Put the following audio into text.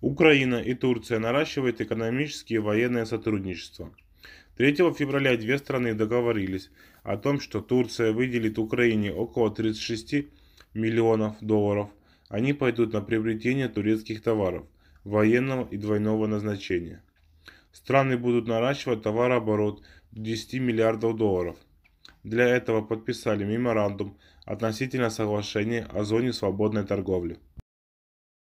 Украина и Турция наращивают экономические и военное сотрудничество. 3 февраля две страны договорились о том, что Турция выделит Украине около 36 миллионов долларов. Они пойдут на приобретение турецких товаров военного и двойного назначения. Страны будут наращивать товарооборот до 10 миллиардов долларов. Для этого подписали меморандум относительно соглашения о зоне свободной торговли.